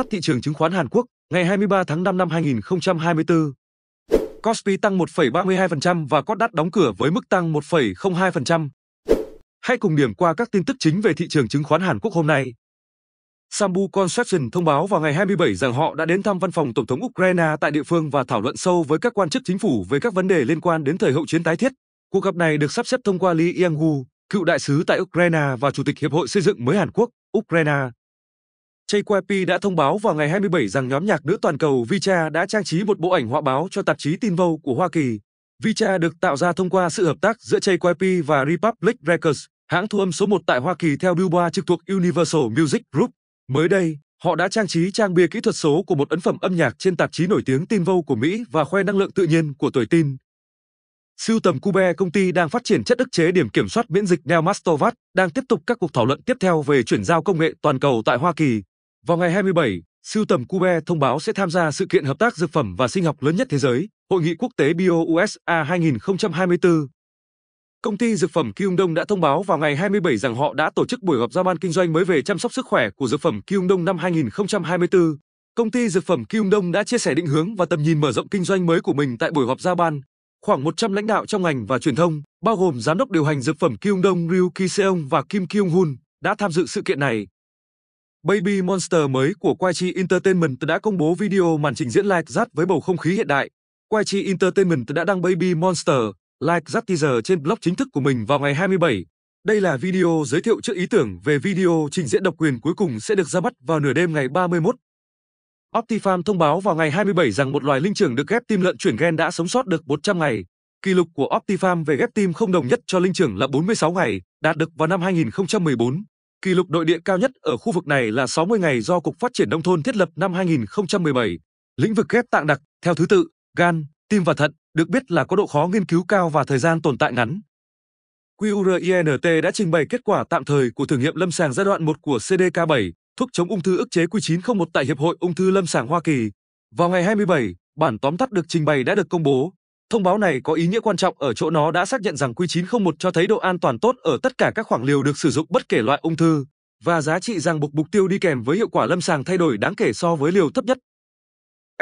tắt thị trường chứng khoán Hàn Quốc ngày 23 tháng 5 năm 2024. Kospi tăng 1,32% và Kosdaq đóng cửa với mức tăng 1,02%. Hãy cùng điểm qua các tin tức chính về thị trường chứng khoán Hàn Quốc hôm nay. Sambu Construction thông báo vào ngày 27 rằng họ đã đến thăm văn phòng Tổng thống Ukraine tại địa phương và thảo luận sâu với các quan chức chính phủ về các vấn đề liên quan đến thời hậu chiến tái thiết. Cuộc gặp này được sắp xếp thông qua Lee Yang-gu, cựu đại sứ tại Ukraine và Chủ tịch Hiệp hội Xây dựng mới Hàn Quốc, Ukraine, JYP đã thông báo vào ngày 27 rằng nhóm nhạc nữ toàn cầu Vicha đã trang trí một bộ ảnh họa báo cho tạp chí Tin Vogue của Hoa Kỳ. Vicha được tạo ra thông qua sự hợp tác giữa JYP và Republic Records, hãng thu âm số 1 tại Hoa Kỳ theo Billboard trực thuộc Universal Music Group. Mới đây, họ đã trang trí trang bìa kỹ thuật số của một ấn phẩm âm nhạc trên tạp chí nổi tiếng Tin Vogue của Mỹ và khoe năng lượng tự nhiên của tuổi tin. Sưu tầm Cube công ty đang phát triển chất ức chế điểm kiểm soát miễn dịch Neomastovat đang tiếp tục các cuộc thảo luận tiếp theo về chuyển giao công nghệ toàn cầu tại Hoa Kỳ. Vào ngày 27, siêu tầm Cube thông báo sẽ tham gia sự kiện hợp tác dược phẩm và sinh học lớn nhất thế giới, Hội nghị quốc tế bio 2024. Công ty dược phẩm Kyung Dong đã thông báo vào ngày 27 rằng họ đã tổ chức buổi họp giao ban kinh doanh mới về chăm sóc sức khỏe của dược phẩm Kyung Dong năm 2024. Công ty dược phẩm Kyung Dong đã chia sẻ định hướng và tầm nhìn mở rộng kinh doanh mới của mình tại buổi họp giao ban. Khoảng 100 lãnh đạo trong ngành và truyền thông, bao gồm giám đốc điều hành dược phẩm Kyung Dong Ryu Ki Seong và Kim Kyung Hun, đã tham dự sự kiện này. Baby Monster mới của YG Entertainment đã công bố video màn trình diễn live rát với bầu không khí hiện đại. YG Entertainment đã đăng Baby Monster live rát teaser trên blog chính thức của mình vào ngày 27. Đây là video giới thiệu trước ý tưởng về video trình diễn độc quyền cuối cùng sẽ được ra mắt vào nửa đêm ngày 31. Optifarm thông báo vào ngày 27 rằng một loài linh trưởng được ghép tim lợn chuyển gen đã sống sót được 100 ngày. Kỷ lục của Optifarm về ghép tim không đồng nhất cho linh trưởng là 46 ngày, đạt được vào năm 2014. Kỷ lục nội địa cao nhất ở khu vực này là 60 ngày do Cục Phát triển Nông thôn thiết lập năm 2017. Lĩnh vực ghép tạng đặc, theo thứ tự, gan, tim và thận, được biết là có độ khó nghiên cứu cao và thời gian tồn tại ngắn. QRINT đã trình bày kết quả tạm thời của thử nghiệm lâm sàng giai đoạn 1 của CDK7, thuốc chống ung thư ức chế Q901 tại Hiệp hội Ung thư Lâm sàng Hoa Kỳ. Vào ngày 27, bản tóm tắt được trình bày đã được công bố. Thông báo này có ý nghĩa quan trọng ở chỗ nó đã xác nhận rằng Q901 cho thấy độ an toàn tốt ở tất cả các khoảng liều được sử dụng bất kể loại ung thư và giá trị ràng buộc mục tiêu đi kèm với hiệu quả lâm sàng thay đổi đáng kể so với liều thấp nhất.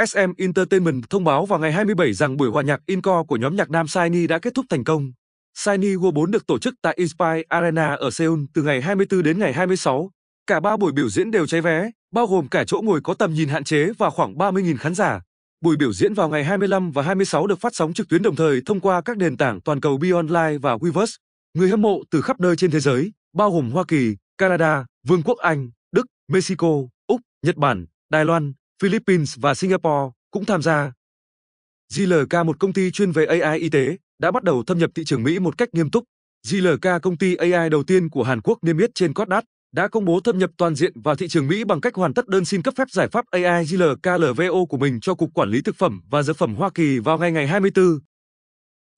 SM Entertainment thông báo vào ngày 27 rằng buổi hòa nhạc Encore của nhóm nhạc nam Shiny đã kết thúc thành công. Shiny World 4 được tổ chức tại Inspire Arena ở Seoul từ ngày 24 đến ngày 26. Cả ba buổi biểu diễn đều cháy vé, bao gồm cả chỗ ngồi có tầm nhìn hạn chế và khoảng 30.000 khán giả. Buổi biểu diễn vào ngày 25 và 26 được phát sóng trực tuyến đồng thời thông qua các nền tảng toàn cầu BeOnline và Weverse. Người hâm mộ từ khắp nơi trên thế giới, bao gồm Hoa Kỳ, Canada, Vương quốc Anh, Đức, Mexico, Úc, Nhật Bản, Đài Loan, Philippines và Singapore cũng tham gia. GLK một công ty chuyên về AI y tế đã bắt đầu thâm nhập thị trường Mỹ một cách nghiêm túc. GLK công ty AI đầu tiên của Hàn Quốc niêm yết trên Cotdat đã công bố thâm nhập toàn diện vào thị trường Mỹ bằng cách hoàn tất đơn xin cấp phép giải pháp AIGLKLVO của mình cho Cục Quản lý Thực phẩm và Dược phẩm Hoa Kỳ vào ngày ngày 24.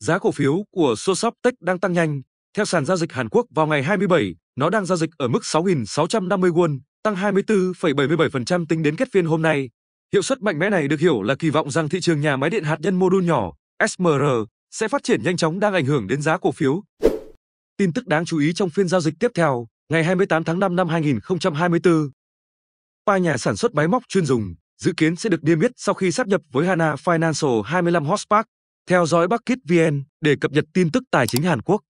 Giá cổ phiếu của Sosop Tech đang tăng nhanh. Theo sàn giao dịch Hàn Quốc vào ngày 27, nó đang giao dịch ở mức 6.650 won, tăng 24,77% tính đến kết phiên hôm nay. Hiệu suất mạnh mẽ này được hiểu là kỳ vọng rằng thị trường nhà máy điện hạt nhân mô đun nhỏ, SMR, sẽ phát triển nhanh chóng đang ảnh hưởng đến giá cổ phiếu. Tin tức đáng chú ý trong phiên giao dịch tiếp theo ngày 28 tháng 5 năm 2024. Ba nhà sản xuất máy móc chuyên dùng dự kiến sẽ được niêm yết sau khi sáp nhập với Hana Financial 25 Hotspot. Theo dõi Bucket VN để cập nhật tin tức tài chính Hàn Quốc.